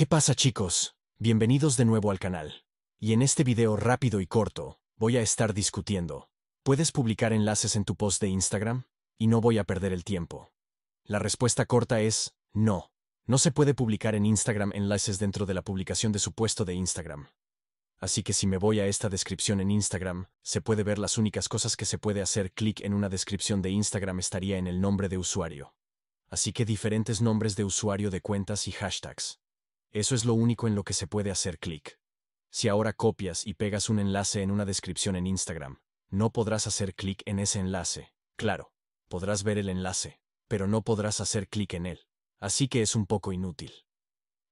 ¿Qué pasa chicos? Bienvenidos de nuevo al canal. Y en este video rápido y corto, voy a estar discutiendo. ¿Puedes publicar enlaces en tu post de Instagram? Y no voy a perder el tiempo. La respuesta corta es, no. No se puede publicar en Instagram enlaces dentro de la publicación de su puesto de Instagram. Así que si me voy a esta descripción en Instagram, se puede ver las únicas cosas que se puede hacer clic en una descripción de Instagram estaría en el nombre de usuario. Así que diferentes nombres de usuario de cuentas y hashtags. Eso es lo único en lo que se puede hacer clic. Si ahora copias y pegas un enlace en una descripción en Instagram, no podrás hacer clic en ese enlace. Claro, podrás ver el enlace, pero no podrás hacer clic en él. Así que es un poco inútil.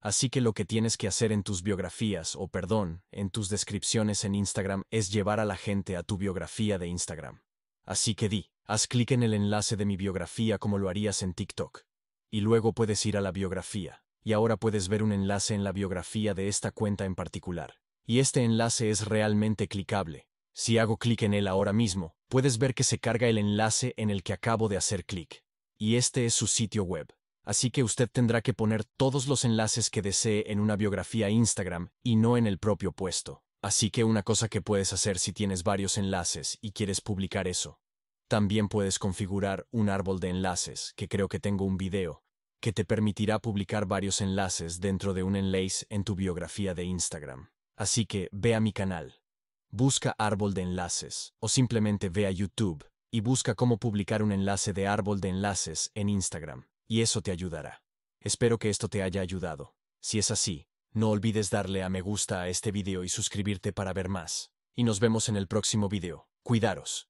Así que lo que tienes que hacer en tus biografías, o perdón, en tus descripciones en Instagram es llevar a la gente a tu biografía de Instagram. Así que di, haz clic en el enlace de mi biografía como lo harías en TikTok. Y luego puedes ir a la biografía, y ahora puedes ver un enlace en la biografía de esta cuenta en particular. Y este enlace es realmente clicable. Si hago clic en él ahora mismo, puedes ver que se carga el enlace en el que acabo de hacer clic. Y este es su sitio web. Así que usted tendrá que poner todos los enlaces que desee en una biografía Instagram y no en el propio puesto. Así que una cosa que puedes hacer si tienes varios enlaces y quieres publicar eso. También puedes configurar un árbol de enlaces, que creo que tengo un video, que te permitirá publicar varios enlaces dentro de un enlace en tu biografía de Instagram. Así que ve a mi canal, busca árbol de enlaces o simplemente ve a YouTube y busca cómo publicar un enlace de árbol de enlaces en Instagram, y eso te ayudará. Espero que esto te haya ayudado. Si es así, no olvides darle a me gusta a este video y suscribirte para ver más. Y nos vemos en el próximo video. Cuidaros.